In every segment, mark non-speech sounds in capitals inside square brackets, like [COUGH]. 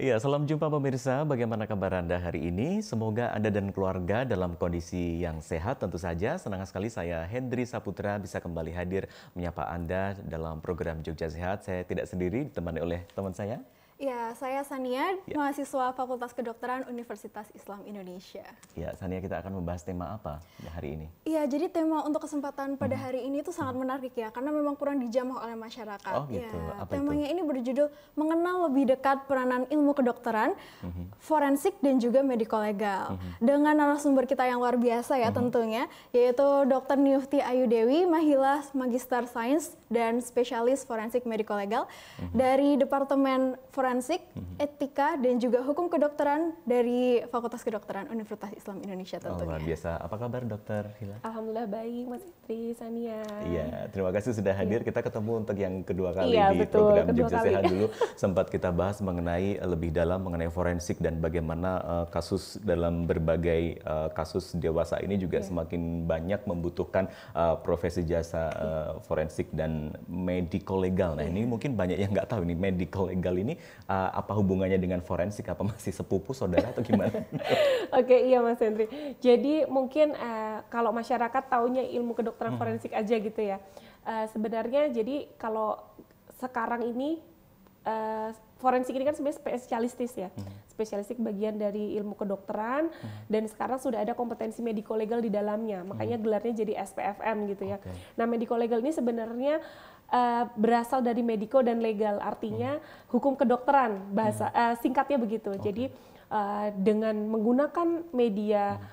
Iya, salam jumpa pemirsa. Bagaimana kabar Anda hari ini? Semoga Anda dan keluarga dalam kondisi yang sehat tentu saja. Senang sekali saya Hendri Saputra bisa kembali hadir menyapa Anda dalam program Jogja Sehat. Saya tidak sendiri ditemani oleh teman saya. Ya, saya Sania, ya. mahasiswa Fakultas Kedokteran Universitas Islam Indonesia. Ya, Sania kita akan membahas tema apa hari ini? Iya, jadi tema untuk kesempatan pada hmm. hari ini itu sangat hmm. menarik ya, karena memang kurang dijamah oleh masyarakat. Oh gitu, ya, apa Temanya itu? ini berjudul Mengenal Lebih Dekat Peranan Ilmu Kedokteran, hmm. Forensik dan juga Medical Legal. Hmm. Dengan narasumber kita yang luar biasa ya hmm. tentunya, yaitu Dr. Niufti Ayu Dewi, Mahila Magister Sains dan Spesialis Forensik Medical Legal hmm. dari Departemen Forensik forensik, etika, dan juga hukum kedokteran dari Fakultas Kedokteran Universitas Islam Indonesia tentunya. Oh, luar biasa. Apa kabar dokter Hila? Alhamdulillah baik Mas Fitri, Sania. Iya, terima kasih sudah iya. hadir. Ya. Kita ketemu untuk yang kedua kali ya, di betul, program Jogja kali. Sehat dulu. Sempat kita bahas mengenai lebih dalam mengenai forensik dan bagaimana uh, kasus dalam berbagai uh, kasus dewasa ini juga ya. semakin banyak membutuhkan uh, profesi jasa uh, forensik dan medical legal. Nah, ini iya. mungkin banyak yang nggak tahu nih medical legal ini uh, apa hubungannya dengan forensik apa masih sepupu saudara atau gimana? [LAUGHS] Oke iya Mas Hendri. Jadi mungkin uh, kalau masyarakat taunya ilmu kedokteran hmm. forensik aja gitu ya. Uh, sebenarnya jadi kalau sekarang ini uh, forensik ini kan sebenarnya spesialistis ya. Hmm. Spesialistik bagian dari ilmu kedokteran hmm. dan sekarang sudah ada kompetensi medico legal di dalamnya. Makanya hmm. gelarnya jadi SPFM gitu ya. Nah, medico legal ini sebenarnya uh, berasal dari mediko dan legal, artinya hmm. hukum kedokteran hmm. bahasa hmm. uh, singkatnya begitu. Okay. Jadi uh, dengan menggunakan media hmm.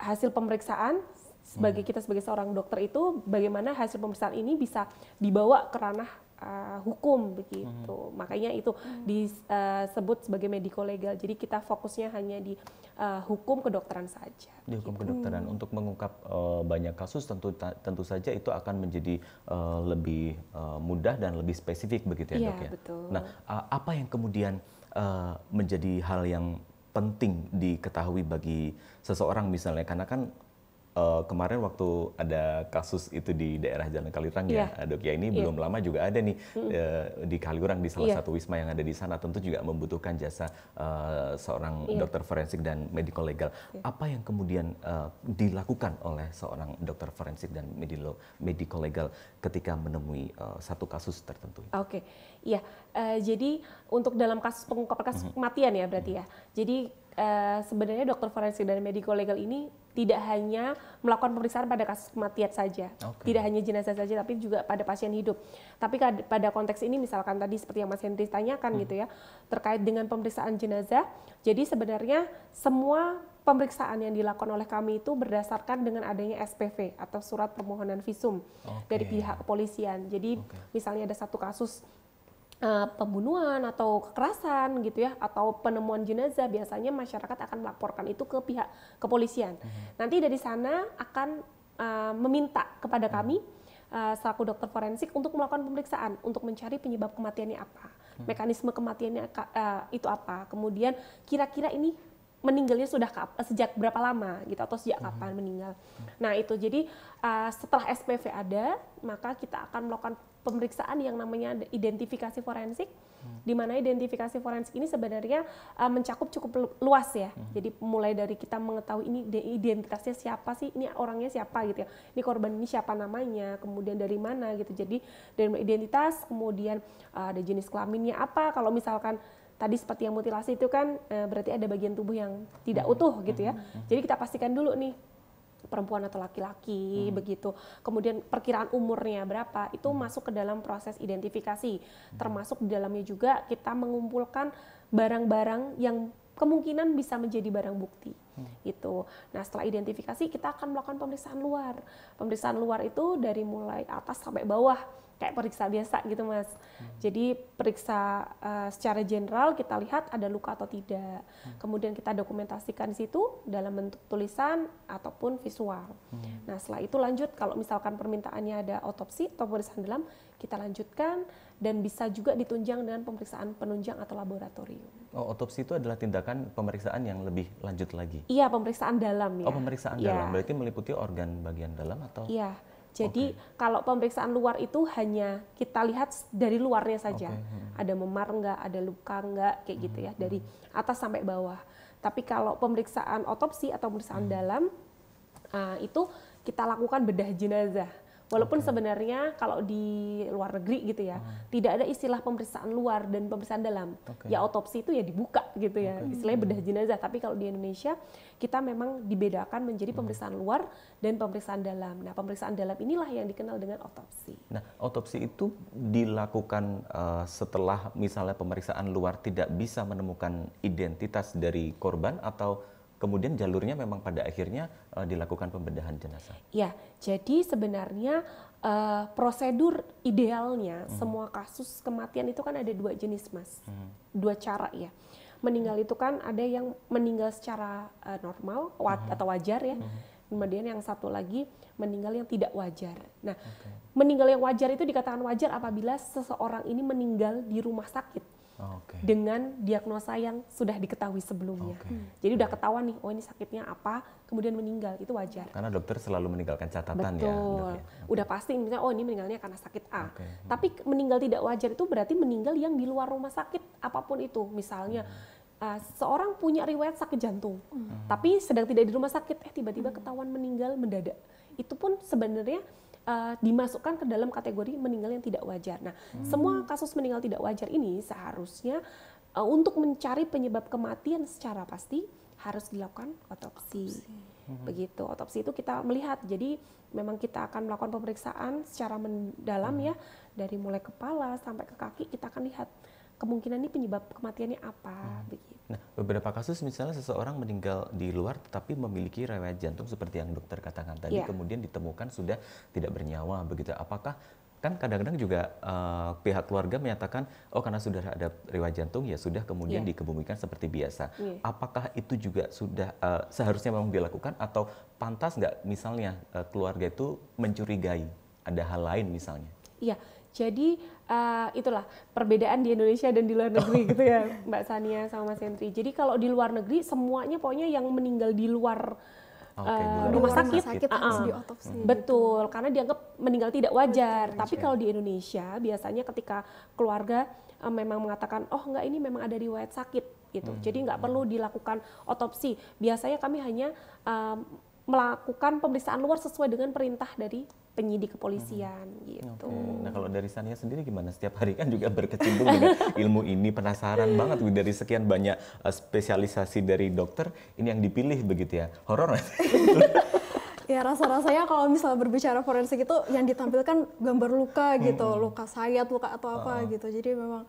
hasil pemeriksaan sebagai hmm. kita sebagai seorang dokter itu bagaimana hasil pemeriksaan ini bisa dibawa ke ranah uh, hukum begitu. Hmm. Makanya itu disebut eh, sebagai medico legal. Jadi kita fokusnya hanya di uh, hukum kedokteran saja. Di hukum gitu. kedokteran hmm. untuk mengungkap uh, banyak kasus tentu tentu saja itu akan menjadi uh, lebih uh, mudah dan lebih spesifik begitu ya, ya Dok ya. Betul. Nah, uh, apa yang kemudian uh, menjadi hal yang penting diketahui bagi seseorang misalnya karena kan uh, kemarin waktu ada kasus itu di daerah Jalan Kaliurang yeah. ya, dok ya ini yeah. belum lama juga ada nih mm. uh, di Kaliurang di salah yeah. satu wisma yang ada di sana tentu juga membutuhkan jasa uh, seorang yeah. dokter forensik dan medical legal. Yeah. Apa yang kemudian uh, dilakukan oleh seorang dokter forensik dan medical legal ketika menemui uh, satu kasus tertentu? Oke, okay. ya uh, jadi untuk dalam kasus pengungkapan kasus mm -hmm. ya berarti mm -hmm. ya. Jadi uh, sebenarnya dokter forensik dan medical legal ini tidak hanya melakukan pemeriksaan pada kasus kematian saja, okay. tidak hanya jenazah saja, tapi juga pada pasien hidup. Tapi pada konteks ini, misalkan tadi seperti yang Mas Henry tanyakan hmm. gitu ya, terkait dengan pemeriksaan jenazah, jadi sebenarnya semua pemeriksaan yang dilakukan oleh kami itu berdasarkan dengan adanya SPV atau surat permohonan visum okay. dari pihak kepolisian. Jadi okay. misalnya ada satu kasus Eh, pembunuhan atau kekerasan gitu ya atau penemuan jenazah biasanya masyarakat akan melaporkan itu ke pihak kepolisian. Mm -hmm. Nanti dari sana akan uh, meminta kepada mhm. kami uh, selaku dokter forensik untuk melakukan pemeriksaan untuk mencari penyebab kematiannya apa, mm -hmm. mekanisme kematiannya uh, itu apa, kemudian kira-kira ini meninggalnya sudah sejak berapa lama gitu atau sejak mhm. kapan meninggal. Mhm. Nah itu jadi uh, setelah SPV ada maka kita akan melakukan pemeriksaan yang namanya identifikasi forensik, hmm. di mana identifikasi forensik ini sebenarnya uh, mencakup cukup luas ya. Hmm. Jadi mulai dari kita mengetahui ini identitasnya siapa sih, ini orangnya siapa gitu ya, ini korban ini siapa namanya, kemudian dari mana gitu. Jadi dari identitas, kemudian uh, ada jenis kelaminnya apa. Kalau misalkan tadi seperti yang mutilasi itu kan eh, berarti ada bagian tubuh yang tidak hmm. utuh gitu ya. Hmm. Jadi kita pastikan dulu nih perempuan atau laki-laki hmm. begitu. Kemudian perkiraan umurnya berapa itu hmm. masuk ke dalam proses identifikasi. Hmm. Termasuk di dalamnya juga kita mengumpulkan barang-barang yang kemungkinan bisa menjadi barang bukti hmm. gitu. Nah setelah identifikasi kita akan melakukan pemeriksaan luar. Pemeriksaan luar itu dari mulai atas sampai bawah kayak periksa biasa gitu mas. Hmm. Jadi periksa uh, secara general kita lihat ada luka atau tidak. Hmm. Kemudian kita dokumentasikan di situ dalam bentuk tulisan ataupun visual. Hmm. Nah setelah itu lanjut kalau misalkan permintaannya ada otopsi atau pemeriksaan dalam kita lanjutkan dan bisa juga ditunjang dengan pemeriksaan penunjang atau laboratorium. Oh, otopsi itu adalah tindakan pemeriksaan yang lebih lanjut lagi. Iya, pemeriksaan dalam oh, ya. Oh, pemeriksaan ya. dalam iya. berarti meliputi organ bagian dalam atau Iya. Jadi okay. kalau pemeriksaan luar itu hanya kita lihat dari luarnya saja. Okay. Hmm. Ada memar enggak, ada luka enggak, kayak hmm. gitu ya, hmm, dari hmm. atas sampai bawah. Tapi kalau pemeriksaan otopsi atau pemeriksaan hmm. dalam uh, itu kita lakukan bedah jenazah. Walaupun okay. sebenarnya kalau di luar negeri gitu ya, hmm. tidak ada istilah pemeriksaan luar dan pemeriksaan dalam. Okay. Ya otopsi itu ya dibuka gitu ya, okay. istilahnya bedah hmm. jenazah. Tapi kalau di Indonesia kita memang dibedakan menjadi hmm. pemeriksaan luar dan pemeriksaan dalam. Nah, pemeriksaan dalam inilah yang dikenal dengan otopsi. Nah, otopsi itu dilakukan uh, setelah misalnya pemeriksaan luar tidak bisa menemukan identitas dari korban atau kemudian jalurnya memang pada akhirnya uh, dilakukan pembedahan jenazah. Ya, jadi sebenarnya uh, prosedur idealnya hmm. semua kasus kematian itu kan ada dua jenis, Mas. Hmm. Dua cara ya. Meninggal itu kan ada yang meninggal secara uh, normal wat hmm. atau wajar ya. Hmm kemudian yang satu lagi meninggal yang tidak wajar. Nah, okay. meninggal yang wajar itu dikatakan wajar apabila seseorang ini meninggal di rumah sakit okay. dengan diagnosa yang sudah diketahui sebelumnya. Okay. Hmm. Jadi udah ketahuan nih, oh ini sakitnya apa, kemudian meninggal itu wajar. Karena dokter selalu meninggalkan catatan Betul. ya. Betul. Ya. Udah pasti misalnya oh ini meninggalnya karena sakit A. Okay. Tapi meninggal tidak wajar itu berarti meninggal yang di luar rumah sakit apapun itu, misalnya. Hmm. Uh, seorang punya riwayat sakit jantung, hmm. tapi sedang tidak di rumah sakit, eh tiba-tiba hmm. ketahuan meninggal mendadak. Itu pun sebenarnya uh, dimasukkan ke dalam kategori meninggal yang tidak wajar. Nah, hmm. semua kasus meninggal tidak wajar ini seharusnya uh, untuk mencari penyebab kematian secara pasti harus dilakukan otopsi. otopsi. Hmm. Begitu. Otopsi itu kita melihat. Jadi memang kita akan melakukan pemeriksaan secara mendalam hmm. ya dari mulai kepala sampai ke kaki kita akan lihat kemungkinan ini penyebab kematiannya apa hmm. begitu. Nah, beberapa kasus misalnya seseorang meninggal di luar tetapi memiliki riwayat jantung seperti yang dokter katakan tadi, yeah. kemudian ditemukan sudah tidak bernyawa begitu. Apakah kan kadang-kadang juga uh, pihak keluarga menyatakan oh karena sudah ada riwayat jantung ya sudah kemudian yeah. dikebumikan seperti biasa. Yeah. Apakah itu juga sudah uh, seharusnya memang dilakukan atau pantas nggak misalnya uh, keluarga itu mencurigai ada hal lain misalnya? Iya. Yeah jadi uh, itulah perbedaan di Indonesia dan di luar oh. negeri gitu ya Mbak Sania sama Mas Hendri. Jadi kalau di luar negeri semuanya pokoknya yang meninggal di luar okay, uh, eh, rumah sakit, rumah sakit uh, ah, ah. uh, diotopsi. Gitu. Betul, gitu. karena dianggap meninggal tidak wajar. Betul. Tapi iya. kalau di Indonesia biasanya ketika keluarga uh, memang mengatakan, oh enggak ini memang ada riwayat sakit gitu. Hmm. Jadi nggak hmm. perlu dilakukan otopsi. Biasanya kami hanya um, melakukan pemeriksaan luar sesuai dengan perintah dari penyidik hmm. kepolisian hmm. gitu. Okay. Nah kalau dari Sania sendiri gimana? Setiap hari kan juga berkecimpung dengan [LAUGHS] ilmu ini, penasaran banget dari sekian banyak uh, spesialisasi dari dokter, ini yang dipilih begitu ya? Horor [LAUGHS] ya rasa-rasanya kalau misalnya berbicara forensik itu yang ditampilkan gambar luka gitu, hmm. luka sayat, luka atau apa uh gitu. Jadi memang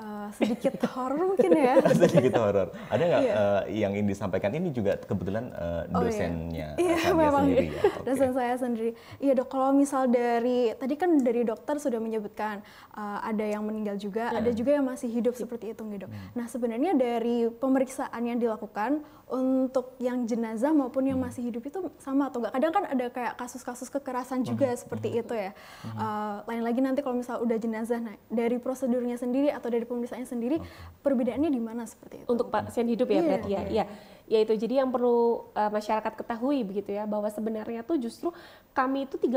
Eh, sedikit horor mungkin ya. [LAUGHS] sedikit horor. Ada nggak yeah. Iya. uh, yang ingin disampaikan ini juga kebetulan uh, eh, dosennya oh, iya. Eh, iya, memang sendiri ya. Okay. [LAUGHS] Dosen saya sendiri. Iya dok, kalau misal dari tadi kan dari dokter sudah menyebutkan uh, ada yang meninggal juga, yeah. ada juga yang masih hidup seperti itu gitu. Yeah. Hmm. Nah sebenarnya dari pemeriksaan yang dilakukan untuk yang jenazah maupun yang hmm. masih hidup itu sama atau enggak? Kadang kan ada kayak kasus-kasus kekerasan juga hmm. seperti hmm. itu ya. Hmm. Uh, lain lagi nanti kalau misal udah jenazah, nah dari prosedurnya sendiri atau dari pemeriksaannya sendiri okay. perbedaannya di mana seperti itu untuk pasien hidup ya yeah. berarti ya okay. ya ya itu jadi yang perlu uh, masyarakat ketahui begitu ya bahwa sebenarnya tuh justru kami itu 30%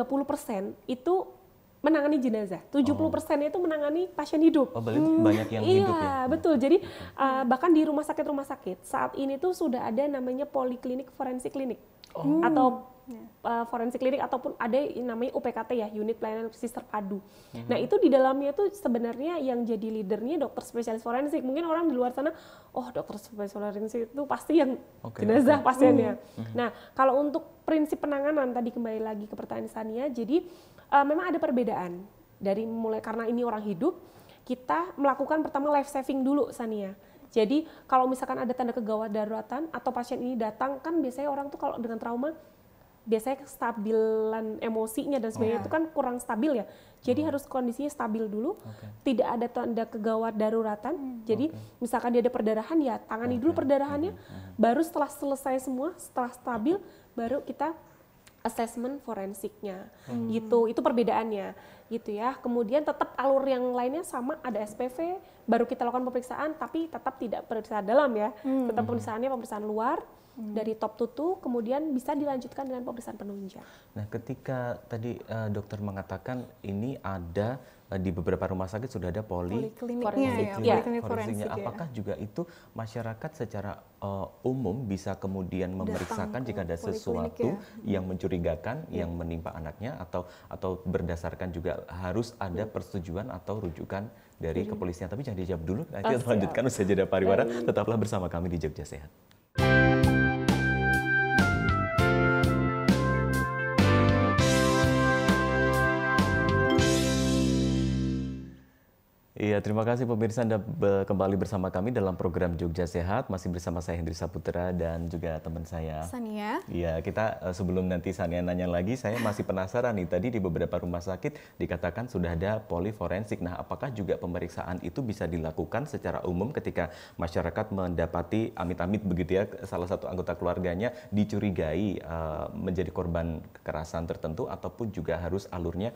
itu menangani jenazah. 70 persennya oh. itu menangani pasien hidup. Oh, hmm. banyak yang iya, ya. betul. Jadi uh, bahkan di rumah sakit-rumah sakit saat ini tuh sudah ada namanya poliklinik forensik klinik oh. atau yeah. Ya. uh, forensik klinik ataupun ada namanya UPKT ya unit pelayanan krisis terpadu. Mm-hmm. Nah itu di dalamnya itu sebenarnya yang jadi leadernya dokter spesialis forensik. Mungkin orang di luar sana, oh dokter spesialis forensik itu pasti yang okay, jenazah okay. pasiennya. Mm-hmm. Nah kalau untuk prinsip penanganan tadi kembali lagi ke pertanyaan Sania, jadi uh, memang ada perbedaan dari mulai karena ini orang hidup kita melakukan pertama life saving dulu Sania. Jadi kalau misalkan ada tanda kegawat daruratan atau pasien ini datang kan biasanya orang tuh kalau dengan trauma biasanya kestabilan emosinya dan sebagainya oh. itu kan kurang stabil ya. Jadi hmm. harus kondisinya stabil dulu, okay. tidak ada tanda kegawat daruratan. Hmm. Jadi okay. misalkan dia ada perdarahan ya tangani okay. dulu perdarahannya, okay. Hmm. baru setelah selesai semua, setelah stabil baru kita assessment forensiknya hmm. gitu itu perbedaannya gitu ya kemudian tetap alur yang lainnya sama ada SPV baru kita lakukan pemeriksaan tapi tetap tidak pemeriksaan dalam ya hmm. tetap pemeriksaannya pemeriksaan luar Hmm. dari top tutu kemudian bisa dilanjutkan dengan pemeriksaan penunjang. Nah, ketika tadi uh, dokter mengatakan ini ada uh, di beberapa rumah sakit sudah ada poli kliniknya, ya, poliklinik ya, ya. Apakah juga itu masyarakat secara uh, umum bisa kemudian memeriksakan jika ada sesuatu ya. Hmm. yang mencurigakan hmm. yang menimpa anaknya atau atau berdasarkan juga harus ada hmm. persetujuan atau rujukan dari kepolisian. Tapi jangan dijawab dulu, nanti oh, lanjutkan usaha jeda pariwara. Tetaplah bersama kami di Jogja Sehat. Iya, terima kasih pemirsa Anda kembali bersama kami dalam program Jogja Sehat. Masih bersama saya Hendri Saputra dan juga teman saya. Sania. Iya, kita e, sebelum nanti Sania nanya lagi, saya masih penasaran nih. Tadi di beberapa rumah sakit dikatakan sudah ada poliforensik. Nah, apakah juga pemeriksaan itu bisa dilakukan secara umum ketika masyarakat mendapati amit-amit begitu ya salah satu anggota keluarganya dicurigai uh, menjadi korban kekerasan tertentu ataupun juga harus alurnya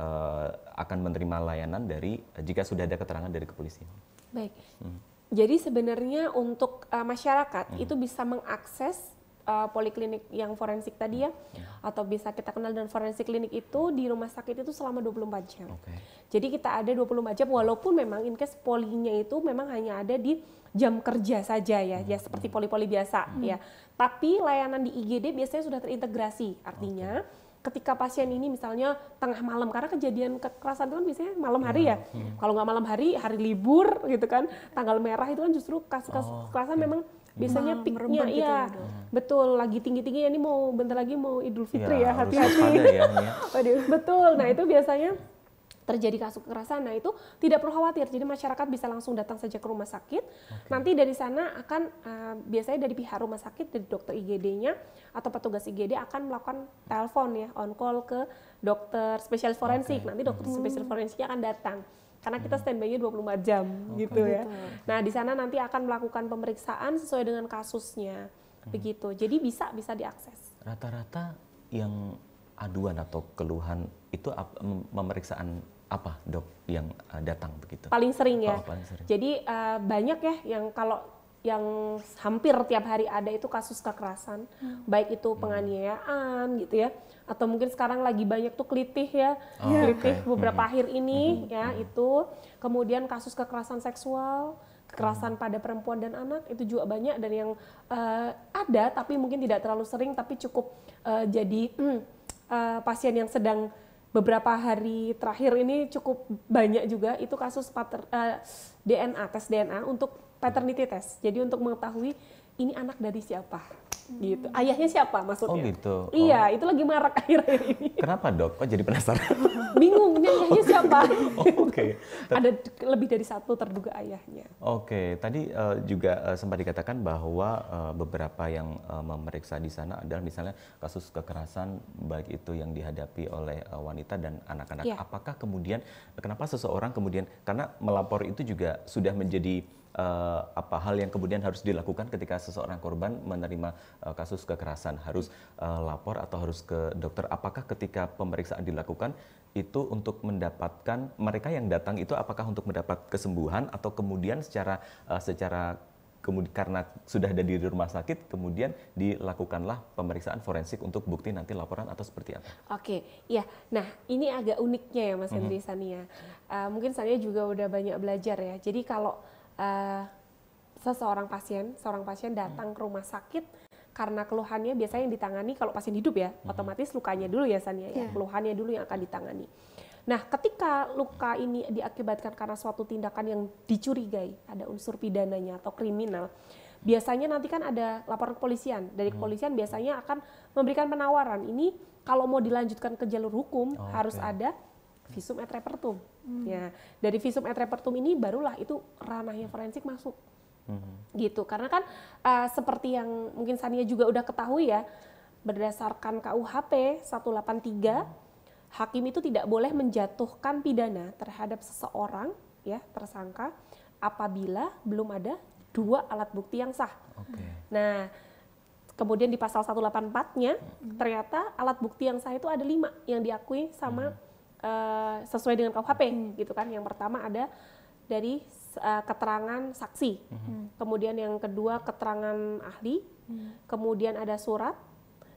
uh, akan menerima layanan dari eh, jika sudah ada keterangan dari kepolisian. Baik. Hmm. Jadi sebenarnya untuk uh, masyarakat hmm. itu bisa mengakses uh, poliklinik yang forensik tadi ya, hmm. hmm. atau bisa kita kenal dengan forensik klinik itu di rumah sakit itu selama 24 jam. Okay. Jadi kita ada 24 jam walaupun memang in case polinya itu memang hanya ada di jam kerja saja ya, ya hmm. ya seperti poli-poli biasa hmm. ya. Tapi layanan di IGD biasanya sudah terintegrasi, artinya okay ketika pasien ini misalnya tengah malam karena kejadian kekerasan itu kan biasanya malam hari ya. Hmm, hmm. Kalau nggak malam hari, hari libur gitu kan. Tanggal merah itu kan justru kasus-kasus oh, kekerasan okay. Iya. memang hmm. biasanya piknya gitu iya. Gitu. Ya, betul, lagi tinggi-tinggi ini mau bentar lagi mau Idul Fitri ya, ya hati-hati. Ya, hati -hati. ya, ya. Betul. Nah, itu biasanya terjadi kasus kekerasan. Nah, itu tidak perlu khawatir. Jadi masyarakat bisa langsung datang saja ke rumah sakit. Okay. Nanti dari sana akan uh, biasanya dari pihak rumah sakit dari dokter IGD-nya atau petugas IGD akan melakukan telepon ya on call ke dokter spesialis forensik. Okay. Nanti dokter hmm. spesialis forensiknya akan datang. Karena kita hmm. standby-nya 24 jam okay. gitu ya. Nah, di sana nanti akan melakukan pemeriksaan sesuai dengan kasusnya. Hmm. Begitu. Jadi bisa bisa diakses. Rata-rata yang aduan atau keluhan itu memeriksaan pemeriksaan apa dok yang uh, datang begitu? Paling sering ya. Oh, paling sering. Jadi uh, banyak ya yang kalau yang hampir tiap hari ada itu kasus kekerasan, hmm. baik itu hmm. penganiayaan hmm. gitu ya, atau mungkin sekarang lagi banyak tuh kelitih ya, oh, kelitih okay. Hmm, hmm. beberapa hmm. akhir ini hmm. ya hmm. itu, kemudian kasus kekerasan seksual, kekerasan hmm. pada perempuan dan anak itu juga banyak dan yang uh, ada tapi mungkin tidak terlalu sering tapi cukup uh, jadi uh, pasien yang sedang beberapa hari terakhir ini cukup banyak juga itu kasus pater, uh, eh, DNA tes DNA untuk paternity test. Jadi untuk mengetahui ini anak dari siapa hmm. gitu ayahnya siapa maksudnya oh gitu iya, oh. iya itu lagi marak [LAUGHS] akhir ini kenapa dok kok jadi penasaran [LAUGHS] bingung ayahnya [LAUGHS] oh, siapa gitu. oh, oke okay. ada lebih dari satu terduga ayahnya oke okay. tadi uh, juga uh, sempat dikatakan bahwa uh, beberapa yang uh, memeriksa di sana adalah misalnya kasus kekerasan baik itu yang dihadapi oleh uh, wanita dan anak-anak yeah. apakah kemudian kenapa seseorang kemudian karena melapor itu juga sudah menjadi uh, apa hal yang kemudian harus dilakukan ketika seseorang korban menerima uh, kasus kekerasan harus uh, lapor atau harus ke dokter apakah ketika pemeriksaan dilakukan itu untuk mendapatkan mereka yang datang itu apakah untuk mendapat kesembuhan atau kemudian secara uh, secara kemudian karena sudah ada di rumah sakit kemudian dilakukanlah pemeriksaan forensik untuk bukti nanti laporan atau seperti apa? Oke, ya. Nah, ini agak uniknya ya Mas Hendri mm -hmm. Sania. Uh, mungkin Sania juga udah banyak belajar ya. Jadi kalau uh, seseorang pasien, seorang pasien datang hmm. ke rumah sakit karena keluhannya biasanya yang ditangani kalau pasien hidup ya, hmm. otomatis lukanya dulu ya Sania, yeah. ya, iya. keluhannya dulu yang akan ditangani. Nah, ketika luka ini diakibatkan karena suatu tindakan yang dicurigai ada unsur pidananya atau kriminal, biasanya nanti kan ada laporan kepolisian. Dari hmm. kepolisian biasanya akan memberikan penawaran. Ini kalau mau dilanjutkan ke jalur hukum oh, harus ada visum et repertum. Hmm. Ya, dari visum et repertum ini barulah itu ranahnya forensik masuk. Hmm. Gitu. Karena kan uh, seperti yang mungkin Sania juga udah ketahui ya, berdasarkan KUHP 183 hakim itu tidak boleh menjatuhkan pidana terhadap seseorang ya, tersangka apabila belum ada dua alat bukti yang sah. Okay. Nah, kemudian di pasal 184-nya hmm. ternyata alat bukti yang sah itu ada lima yang diakui sama hmm Eh, sesuai dengan KUHP hmm. gitu kan. Yang pertama ada dari uh, keterangan saksi, hmm. hmm. kemudian yang kedua keterangan ahli, hmm. kemudian ada surat.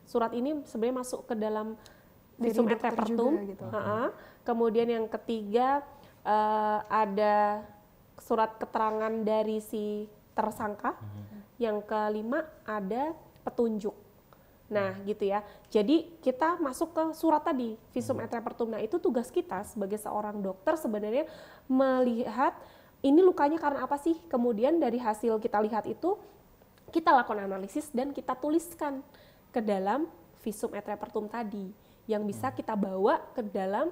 Surat ini sebenarnya masuk ke dalam visum et repertum. Kemudian yang ketiga uh, ada surat keterangan dari si tersangka. Hmm. Yang kelima ada petunjuk Nah, gitu ya. Jadi kita masuk ke surat tadi, visum et repertum. Nah, itu tugas kita sebagai seorang dokter sebenarnya melihat ini lukanya karena apa sih? Kemudian dari hasil kita lihat itu kita lakukan analisis dan kita tuliskan ke dalam visum et repertum tadi yang bisa kita bawa ke dalam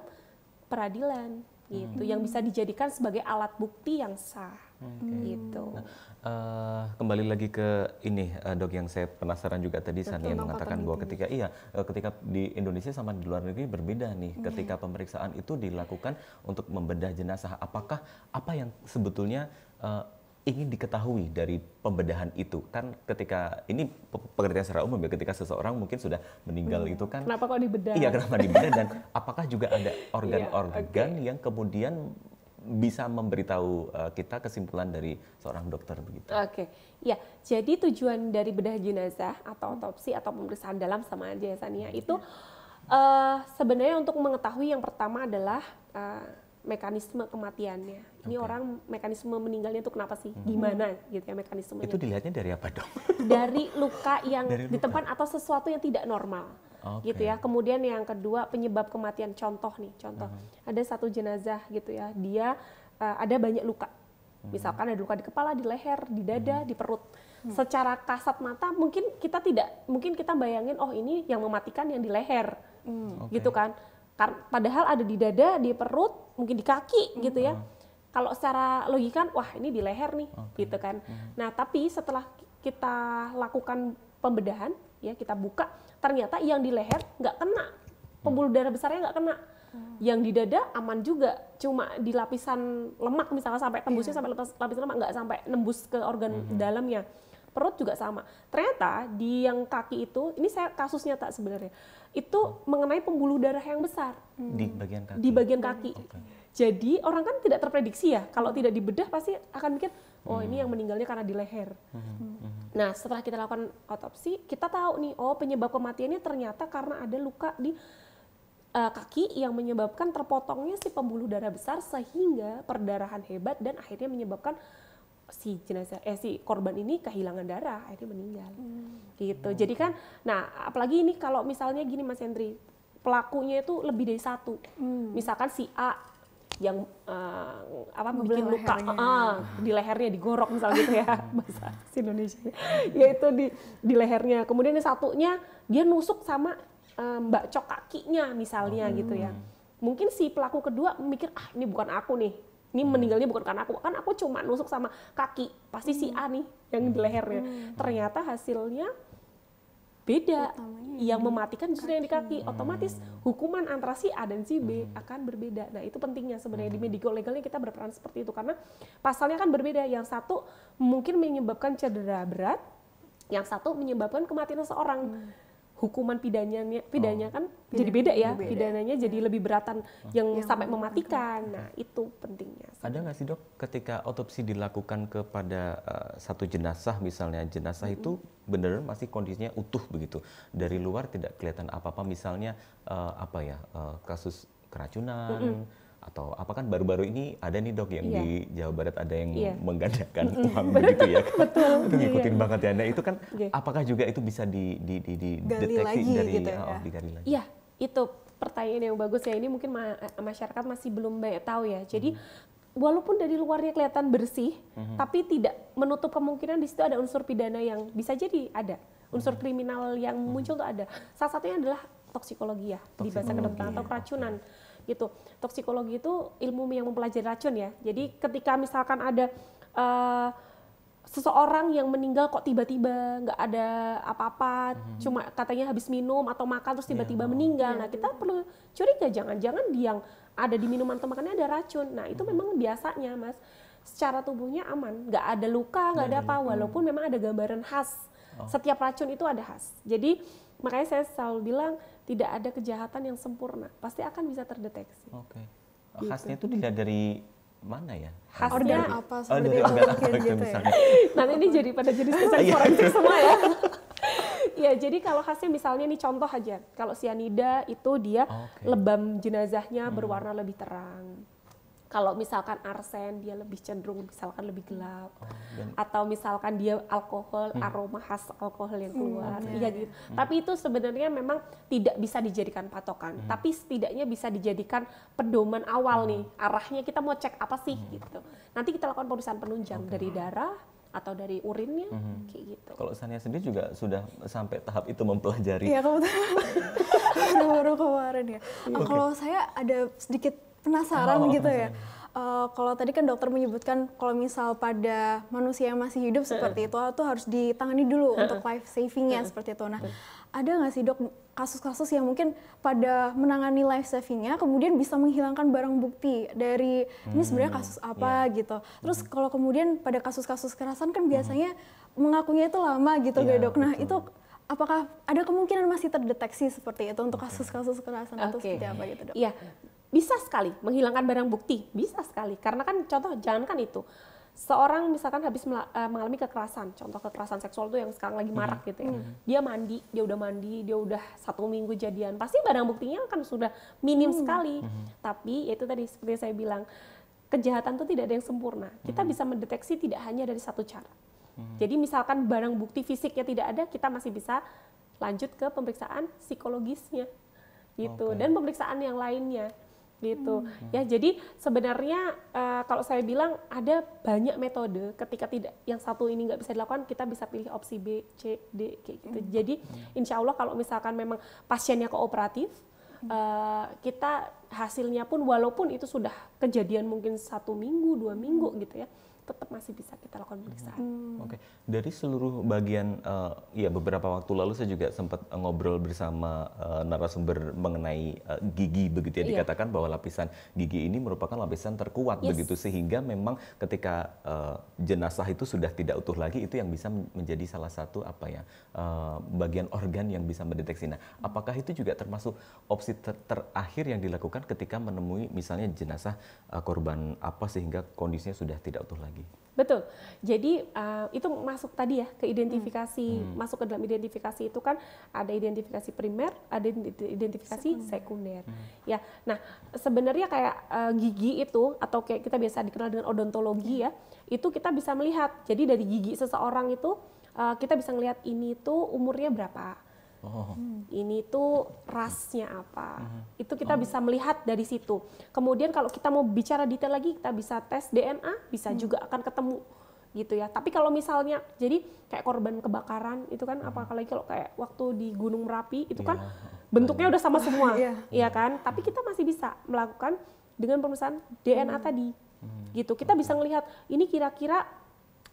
peradilan gitu, hmm. yang bisa dijadikan sebagai alat bukti yang sah Okay. Gitu. Nah, uh, kembali lagi ke ini uh, dok yang saya penasaran juga tadi Betul, yang mengatakan bahwa ketika iya uh, ketika di Indonesia sama di luar negeri berbeda nih. Iya. Ketika pemeriksaan itu dilakukan untuk membedah jenazah, apakah apa yang sebetulnya uh, ingin diketahui dari pembedahan itu kan ketika ini pengertian secara umum ya ketika seseorang mungkin sudah meninggal hmm. itu kan kenapa kok dibedah iya kenapa dibedah dan apakah juga ada [LAUGHS] iya, organ-organ yeah, okay. yang kemudian bisa memberitahu uh, kita kesimpulan dari seorang dokter begitu. Oke, okay. ya jadi tujuan dari bedah jenazah atau otopsi atau pemeriksaan dalam sama aja ya Sania iya. itu uh, sebenarnya untuk mengetahui yang pertama adalah uh, mekanisme kematiannya. Ini orang mekanisme meninggalnya itu kenapa sih? Hmm. Gimana gitu ya mekanismenya? Itu dilihatnya dari apa dong? dari luka yang di tempat atau sesuatu yang tidak normal okay. gitu ya. Kemudian yang kedua penyebab kematian contoh nih, contoh uh -huh. ada satu jenazah gitu ya, dia uh, ada banyak luka, hmm. misalkan ada luka di kepala, di leher, di dada, hmm. di perut. Hmm. Secara kasat mata mungkin kita tidak, mungkin kita bayangin oh ini yang mematikan yang di leher, hmm. okay. gitu kan. Kar padahal ada di dada, di perut, mungkin di kaki hmm. gitu ya. Hmm. Kalau secara logika, wah ini di leher nih, okay. gitu kan. Hmm. Nah tapi setelah kita lakukan pembedahan, ya kita buka ternyata yang di leher nggak kena pembuluh darah besarnya nggak kena yang di dada aman juga cuma di lapisan lemak misalnya sampai tembusnya yeah. sampai lepas, lapisan lemak nggak sampai nembus ke organ hmm. dalamnya perut juga sama ternyata di yang kaki itu ini saya kasusnya tak sebenarnya itu mengenai pembuluh darah yang besar di bagian kaki di bagian kaki okay. jadi orang kan tidak terprediksi ya kalau tidak dibedah pasti akan mikir oh hmm. ini yang hmm. meninggalnya karena di leher. Hmm, hmm. Hmm. Nah setelah kita lakukan otopsi kita tahu nih oh penyebab kematiannya ternyata karena ada luka di uh, kaki yang menyebabkan terpotongnya si pembuluh darah besar sehingga perdarahan hebat dan akhirnya menyebabkan si jenazah eh si korban ini kehilangan darah akhirnya meninggal hmm. gitu hmm. jadi kan nah apalagi ini kalau misalnya gini mas Hendri pelakunya itu lebih dari satu hmm. misalkan si A yang uh, apa Membelah bikin luka Uh, di lehernya digorok misalnya gitu ya [LAUGHS] [LAUGHS] bahasa Indonesia yaitu di di lehernya kemudian yang satunya dia nusuk sama uh, mbak cok kakinya misalnya hmm. gitu ya hmm. mungkin si pelaku kedua mikir ah ini bukan aku nih ini hmm. meninggalnya bukan karena aku kan aku cuma nusuk sama kaki pasti hmm. si A nih yang di hmm. lehernya hmm. ternyata hasilnya beda Utamanya yang mematikan justru yang di kaki hmm. otomatis hukuman antara si A dan si B hmm. akan berbeda nah itu pentingnya sebenarnya hmm. di medical legalnya kita berperan seperti itu karena pasalnya kan berbeda yang satu mungkin menyebabkan cedera berat yang satu menyebabkan kematian seseorang hmm hukuman pidananya oh. kan Pidana, jadi beda ya beda. pidananya jadi iya. lebih beratan iya. yang, yang sampai mematikan. Nah itu pentingnya. Ada nggak sih dok ketika otopsi dilakukan kepada uh, satu jenazah misalnya jenazah mm -hmm. itu benar masih kondisinya utuh begitu dari luar tidak kelihatan apa-apa misalnya uh, apa ya uh, kasus keracunan. Mm -hmm atau apa kan baru-baru ini ada nih dok yang yeah. di Jawa Barat ada yang yeah. menggandakan mm -hmm. uang begitu [LAUGHS] ya kan? betul [LAUGHS] itu iya, iya. ngikutin yeah. banget ya nah itu kan okay. apakah juga itu bisa di di di, di deteksi lagi, dari gitu, oh, ya. digali lagi iya itu pertanyaan yang bagus ya ini mungkin ma masyarakat masih belum banyak tahu ya jadi hmm walaupun dari luarnya kelihatan bersih, mm-hmm. tapi tidak menutup kemungkinan di situ ada unsur pidana yang bisa jadi ada, unsur mm-hmm. kriminal yang mm-hmm. muncul tuh ada. Salah satunya adalah toksikologi ya, di bahasa kedokteran atau iya. keracunan. Okay gitu. Toksikologi itu ilmu yang mempelajari racun ya. Jadi ketika misalkan ada uh, seseorang yang meninggal kok tiba-tiba nggak ada apa-apa, hmm. cuma katanya habis minum atau makan terus iya, tiba-tiba yeah. Oh. meninggal. Iya, nah kita perlu curiga jangan-jangan yang ada di minuman atau makannya ada racun. Nah itu mhm. memang biasanya mas, secara tubuhnya aman, nggak ada luka, nggak ada iya, apa, walaupun hmm. memang ada gambaran khas. Oh. Setiap racun itu ada khas. Jadi makanya saya selalu bilang tidak ada kejahatan yang sempurna pasti akan bisa terdeteksi oke okay. Gitu. khasnya itu dilihat dari mana ya? Khasnya dari, apa oh, dari organ apa gitu, Ya. Nanti ini jadi pada jadi [LAUGHS] iya. forensik semua ya. [LAUGHS] Iya. jadi kalau khasnya misalnya ini contoh aja. Kalau sianida itu dia okay. lebam jenazahnya hmm. berwarna lebih terang kalau misalkan arsen dia lebih cenderung misalkan lebih gelap oh, dan... atau misalkan dia alkohol hmm. aroma khas alkohol yang hmm, keluar hmm, iya gitu hmm. tapi itu sebenarnya memang tidak bisa dijadikan patokan hmm. tapi setidaknya bisa dijadikan pedoman awal hmm. nih arahnya kita mau cek apa sih hmm. gitu nanti kita lakukan pemeriksaan penunjang okay. dari darah atau dari urinnya hmm. kayak gitu. Kalau Sania sendiri juga sudah sampai tahap itu mempelajari. Iya, kamu [LAUGHS] baru kemarin ya. Okay. Iya. Kalau saya ada sedikit penasaran oh, gitu ya. penasaran. ya. Uh, kalau tadi kan dokter menyebutkan kalau misal pada manusia yang masih hidup seperti eh, eh. itu itu harus ditangani dulu untuk life savingnya seperti itu. Nah, ada nggak sih dok kasus-kasus yang mungkin pada menangani life savingnya kemudian bisa menghilangkan barang bukti dari ini hmm, sebenarnya kasus apa yeah. gitu. Terus hmm. kalau kemudian pada kasus-kasus kekerasan kan hmm. biasanya mengakuinya mengakunya itu lama gitu yeah, dok. Nah betul. itu apakah ada kemungkinan masih terdeteksi seperti itu untuk kasus-kasus kekerasan okay. atau seperti apa gitu dok? Iya bisa sekali menghilangkan barang bukti, bisa sekali. Karena kan contoh jangankan itu. Seorang misalkan habis eh, mengalami kekerasan, contoh kekerasan seksual itu yang sekarang lagi marak mm-hmm. gitu ya. Mm-hmm. Dia mandi, dia udah mandi, dia udah satu minggu jadian. Pasti barang buktinya kan sudah minim hmm. sekali. Hmm. Tapi ya itu tadi seperti saya bilang, kejahatan itu tidak ada yang sempurna. Kita hmm. bisa mendeteksi tidak hanya dari satu cara. Hmm. Jadi misalkan barang bukti fisiknya tidak ada, kita masih bisa lanjut ke pemeriksaan psikologisnya gitu okay. dan pemeriksaan yang lainnya gitu hmm. ya jadi sebenarnya uh, kalau saya bilang ada banyak metode ketika tidak yang satu ini nggak bisa dilakukan kita bisa pilih opsi B C D kayak gitu hmm. jadi insya Allah kalau misalkan memang pasiennya kooperatif Uh, kita hasilnya pun walaupun itu sudah kejadian mungkin satu minggu dua minggu hmm. gitu ya tetap masih bisa kita lakukan pemeriksaan. Hmm. Oke, okay. dari seluruh bagian, uh, ya beberapa waktu lalu saya juga sempat eh, ngobrol bersama uh, narasumber mengenai uh, gigi begitu ya yeah. dikatakan bahwa lapisan gigi ini merupakan lapisan terkuat yes. begitu sehingga memang ketika uh, jenazah itu sudah tidak utuh lagi itu yang bisa menjadi salah satu apa ya uh, bagian organ yang bisa mendeteksi. Nah, apakah itu juga termasuk opsi ter terakhir yang dilakukan ketika menemui misalnya jenazah uh, korban apa sehingga kondisinya sudah tidak utuh lagi? Betul. Jadi uh, itu masuk tadi ya ke identifikasi, hmm. hmm. masuk ke dalam identifikasi itu kan ada identifikasi primer, ada identifikasi sekunder. Hmm. Ya. Nah, sebenarnya kayak uh, gigi itu atau kayak kita biasa dikenal dengan odontologi hmm. ya, itu kita bisa melihat. Jadi dari gigi seseorang itu uh, kita bisa melihat ini tuh umurnya berapa Oh. Hmm, ini tuh rasnya apa? Uh hmm. -huh. Itu kita oh. bisa melihat dari situ. Kemudian kalau kita mau bicara detail lagi, kita bisa tes DNA, bisa hmm. juga akan ketemu gitu ya. Tapi kalau misalnya jadi kayak korban kebakaran itu kan uh-huh. apalagi kalau kayak waktu di Gunung Merapi itu yeah. kan bentuknya udah sama iya. semua, yeah. ya iya kan? Tapi kita masih bisa melakukan dengan pemeriksaan DNA hmm. tadi. Hmm. Gitu. Kita bisa melihat ini kira-kira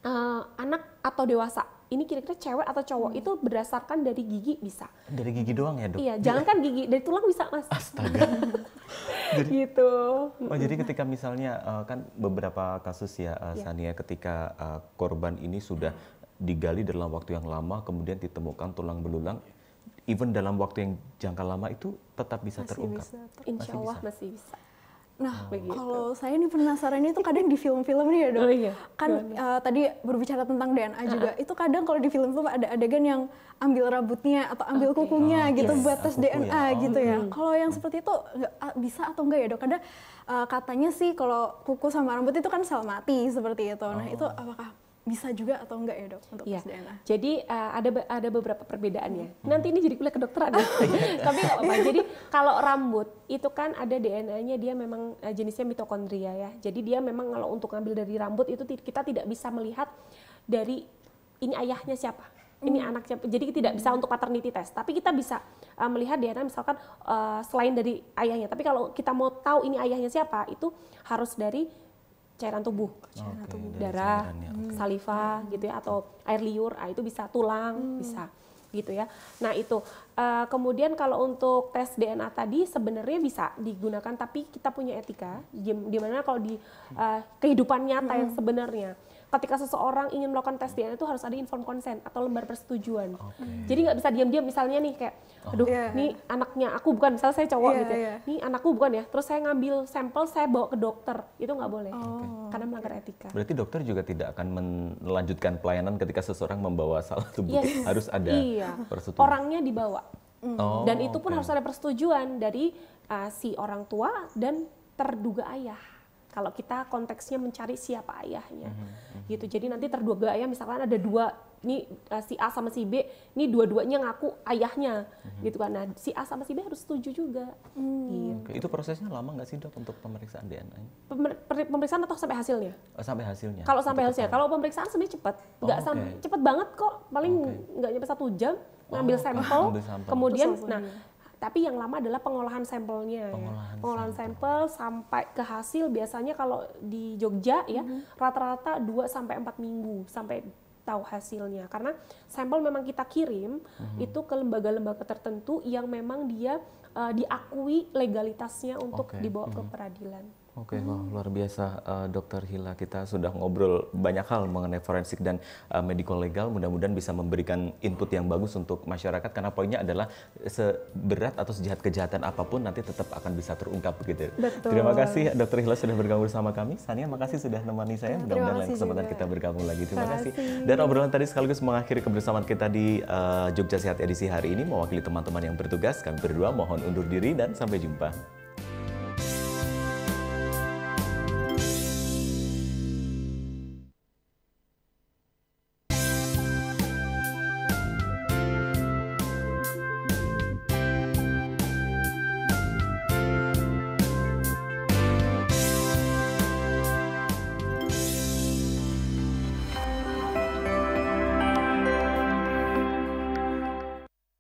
uh, anak atau dewasa ini kira-kira cewek atau cowok hmm. itu berdasarkan dari gigi bisa. Dari gigi doang ya dok? Iya, jangan iya. kan gigi dari tulang bisa mas. Astaga. [LAUGHS] jadi, gitu. Oh jadi ketika misalnya uh, kan beberapa kasus ya uh, eh, yeah. Sania ketika uh, korban ini sudah digali dalam waktu yang lama kemudian ditemukan tulang belulang even dalam waktu yang jangka lama itu tetap bisa masih terungkap. Bisa. Insya masih Allah bisa. masih bisa. Nah, begitu. kalau saya nih penasaran itu kadang di film-film nih ya dok, oh, iya. kan uh, tadi berbicara tentang DNA juga, uh -huh. itu kadang kalau di film-film ada adegan yang ambil rambutnya atau ambil okay. kukunya oh, gitu yes. Iya, buat ah, tes DNA ya. Oh, gitu ya. Hmm. Kalau yang seperti itu nggak ah, bisa atau enggak ya dok? Kadang uh, katanya sih kalau kuku sama rambut itu kan sel mati seperti itu. Nah oh. itu apakah bisa juga atau enggak ya dok untuk ya. DNA? Jadi uh, ada ada beberapa perbedaannya. Hmm. Nanti ini jadi kuliah kedokteran ya. [LAUGHS] Iya. Tapi nggak apa-apa. Jadi kalau rambut itu kan ada DNA-nya dia memang uh, jenisnya mitokondria ya. Jadi dia memang kalau untuk ngambil dari rambut itu kita tidak bisa melihat dari ini ayahnya siapa, ini hmm. Jadi tidak bisa hmm. untuk paternity test. Tapi kita bisa uh, melihat DNA misalkan uh, selain dari ayahnya. Tapi kalau kita mau tahu ini ayahnya siapa itu harus dari cairan tubuh, cairan okay, tubuh, darah, hmm. saliva hmm. saliva gitu ya atau air liur, ah, itu bisa tulang, hmm. bisa gitu ya. Nah itu uh, kemudian kalau untuk tes DNA tadi sebenarnya bisa digunakan tapi kita punya etika, gimana kalau di uh, kehidupan nyata hmm. yang sebenarnya ketika seseorang ingin melakukan tes DNA itu harus ada inform konsen atau lembar persetujuan. Okay. Jadi nggak bisa diam-diam misalnya nih kayak, oh. aduh, oh. Iya. yeah. nih anaknya aku bukan, misalnya saya cowok yeah, gitu, ya. yeah. nih anakku bukan ya. Terus saya ngambil sampel, saya bawa ke dokter, itu nggak boleh, oh. okay. karena melanggar etika. Berarti dokter juga tidak akan melanjutkan pelayanan ketika seseorang membawa salah satu yes. harus ada iya. persetujuan. Orangnya dibawa, mm. oh, dan itu pun okay. harus ada persetujuan dari uh, si orang tua dan terduga ayah kalau kita konteksnya mencari siapa ayahnya mm-hmm. gitu jadi nanti terduga ayah misalkan ada dua ini uh, si A sama si B ini dua-duanya ngaku ayahnya mm-hmm. gitu kan nah si A sama si B harus setuju juga mm. gitu. itu prosesnya lama nggak sih dok untuk pemeriksaan DNA Pemer- pemeriksaan atau sampai hasilnya oh, sampai hasilnya kalau sampai hasilnya kalau pemeriksaan sebenarnya cepat nggak oh, okay. sampai cepet banget kok paling nggak okay. nyampe satu jam ngambil oh, ngambil sampel. kemudian nah tapi yang lama adalah pengolahan sampelnya pengolahan, ya. pengolahan sampel. sampai ke hasil biasanya kalau di Jogja ya mm-hmm. rata-rata 2 sampai 4 minggu sampai tahu hasilnya karena sampel memang kita kirim mm-hmm. itu ke lembaga-lembaga tertentu yang memang dia uh, diakui legalitasnya untuk okay. dibawa mm-hmm. ke mhm. peradilan Oke, okay, wow, luar biasa uh, Dokter Hila. Kita sudah ngobrol banyak hal mengenai forensik dan uh, medical legal. Mudah-mudahan bisa memberikan input yang bagus untuk masyarakat karena poinnya adalah seberat atau sejahat kejahatan apapun nanti tetap akan bisa terungkap begitu. Betul. Terima kasih Dokter Hila sudah bergabung bersama kami. Sania, makasih sudah menemani saya. Ya, Mudah-mudahan lain kesempatan juga. kita bergabung lagi. Terima kasih. kasih. Dan obrolan tadi sekaligus mengakhiri kebersamaan kita di uh, Jogja Sehat edisi hari ini. Mewakili teman-teman yang bertugas, kami berdua mohon undur diri dan sampai jumpa.